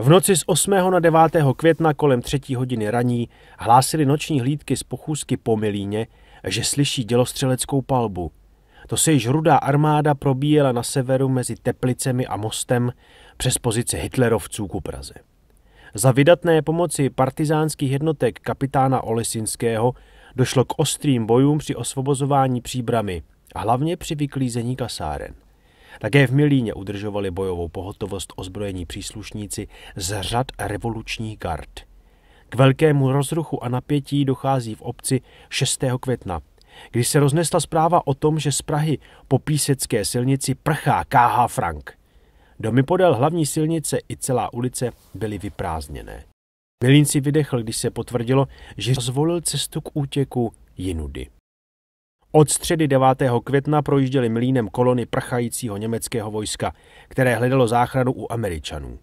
V noci z 8. na 9. května kolem 3. hodiny raní hlásili noční hlídky z pochůzky po Milíně, že slyší dělostřeleckou palbu. To se již rudá armáda probíjela na severu mezi Teplicemi a Mostem přes pozice hitlerovců ku Praze. Za vydatné pomoci partizánských jednotek kapitána Olesinského došlo k ostrým bojům při osvobozování příbramy a hlavně při vyklízení kasáren. Také v Milíně udržovali bojovou pohotovost ozbrojení příslušníci z řad revolučních gard. K velkému rozruchu a napětí dochází v obci 6. května, kdy se roznesla zpráva o tom, že z Prahy po písecké silnici prchá KH Frank. Domy podél hlavní silnice i celá ulice byly vyprázdněné. Milín si vydechl, když se potvrdilo, že zvolil cestu k útěku jinudy. Od středy 9. května projížděly mlínem kolony prchajícího německého vojska, které hledalo záchranu u Američanů.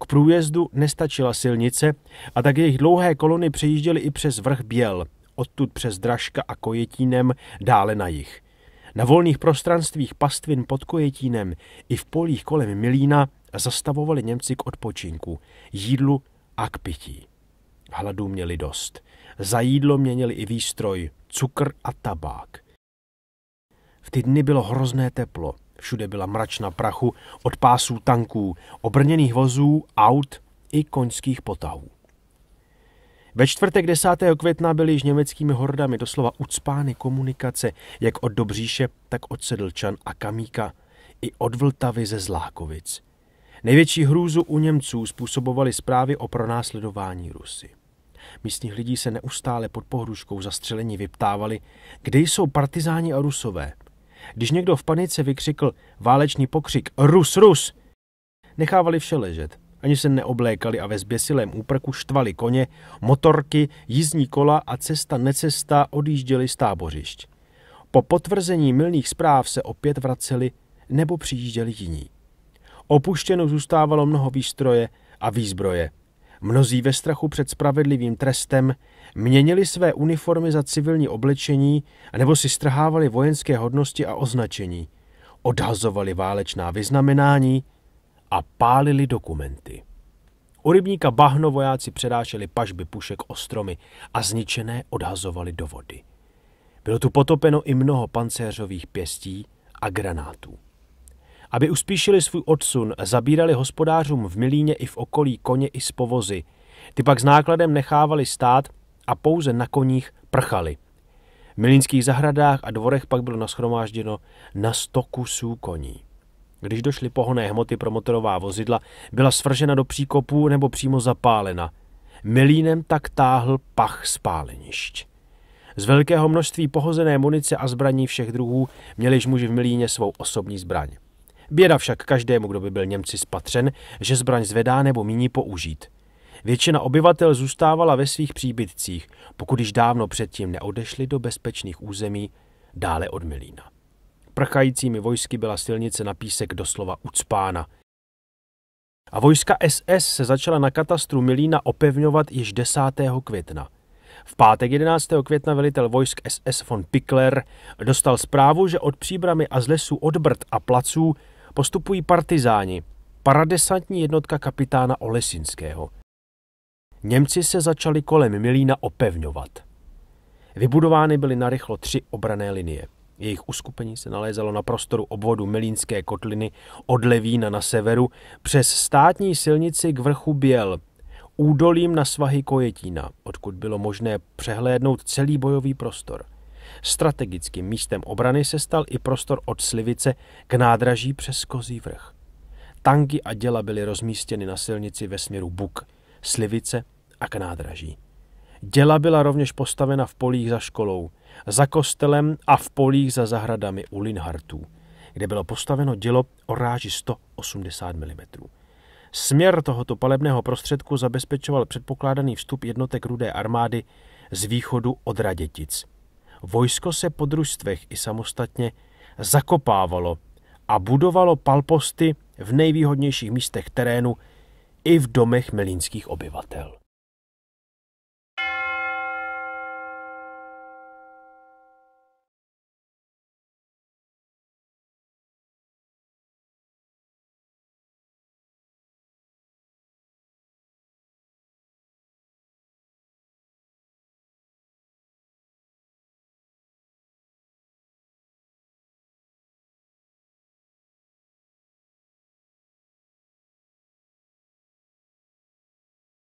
K průjezdu nestačila silnice a tak jejich dlouhé kolony přejížděly i přes vrch Běl, odtud přes Dražka a Kojetínem dále na jih. Na volných prostranstvích pastvin pod Kojetínem i v polích kolem Milína zastavovali Němci k odpočinku, jídlu a k pití. Hladu měli dost. Za jídlo měnili i výstroj, cukr a tabák. Ty dny bylo hrozné teplo. Všude byla mračna prachu od pásů tanků, obrněných vozů, aut i koňských potahů. Ve čtvrtek 10. května byly již německými hordami doslova ucpány komunikace, jak od Dobříše, tak od Sedlčan a Kamíka, i od Vltavy ze Zlákovic. Největší hrůzu u Němců způsobovaly zprávy o pronásledování Rusy. Místních lidí se neustále pod pohruškou zastřelení vyptávali, kde jsou partizáni a rusové – když někdo v panice vykřikl válečný pokřik Rus, Rus, nechávali vše ležet. Ani se neoblékali a ve zběsilém úprku štvali koně, motorky, jízdní kola a cesta necesta odjížděli z tábořišť. Po potvrzení milných zpráv se opět vraceli nebo přijížděli jiní. Opuštěno zůstávalo mnoho výstroje a výzbroje – Mnozí ve strachu před spravedlivým trestem měnili své uniformy za civilní oblečení nebo si strhávali vojenské hodnosti a označení, odhazovali válečná vyznamenání a pálili dokumenty. U rybníka Bahno vojáci předášeli pažby pušek o stromy a zničené odhazovali do vody. Bylo tu potopeno i mnoho pancéřových pěstí a granátů. Aby uspíšili svůj odsun, zabírali hospodářům v Milíně i v okolí koně i z povozy. Ty pak s nákladem nechávali stát a pouze na koních prchali. V milínských zahradách a dvorech pak bylo naschromážděno na sto kusů koní. Když došly pohonné hmoty pro motorová vozidla, byla svržena do příkopů nebo přímo zapálena. Milínem tak táhl pach spálenišť. Z velkého množství pohozené munice a zbraní všech druhů měli muži v Milíně svou osobní zbraň. Běda však každému, kdo by byl Němci spatřen, že zbraň zvedá nebo míní použít. Většina obyvatel zůstávala ve svých příbytcích, pokud již dávno předtím neodešli do bezpečných území dále od Milína. Prchajícími vojsky byla silnice na písek doslova ucpána. A vojska SS se začala na katastru Milína opevňovat již 10. května. V pátek 11. května velitel vojsk SS von Pickler dostal zprávu, že od příbramy a z lesů Brd a placů postupují partizáni, paradesantní jednotka kapitána Olesinského. Němci se začali kolem Milína opevňovat. Vybudovány byly narychlo tři obrané linie. Jejich uskupení se nalézalo na prostoru obvodu Milínské kotliny od Levína na severu přes státní silnici k vrchu Běl, údolím na svahy Kojetína, odkud bylo možné přehlédnout celý bojový prostor – Strategickým místem obrany se stal i prostor od Slivice k nádraží přes Kozí vrch. Tanky a děla byly rozmístěny na silnici ve směru Buk, Slivice a k nádraží. Děla byla rovněž postavena v polích za školou, za kostelem a v polích za zahradami u Linhartů, kde bylo postaveno dělo o ráži 180 mm. Směr tohoto palebného prostředku zabezpečoval předpokládaný vstup jednotek rudé armády z východu od Radětic – Vojsko se po družstvech i samostatně zakopávalo a budovalo palposty v nejvýhodnějších místech terénu i v domech milínských obyvatel.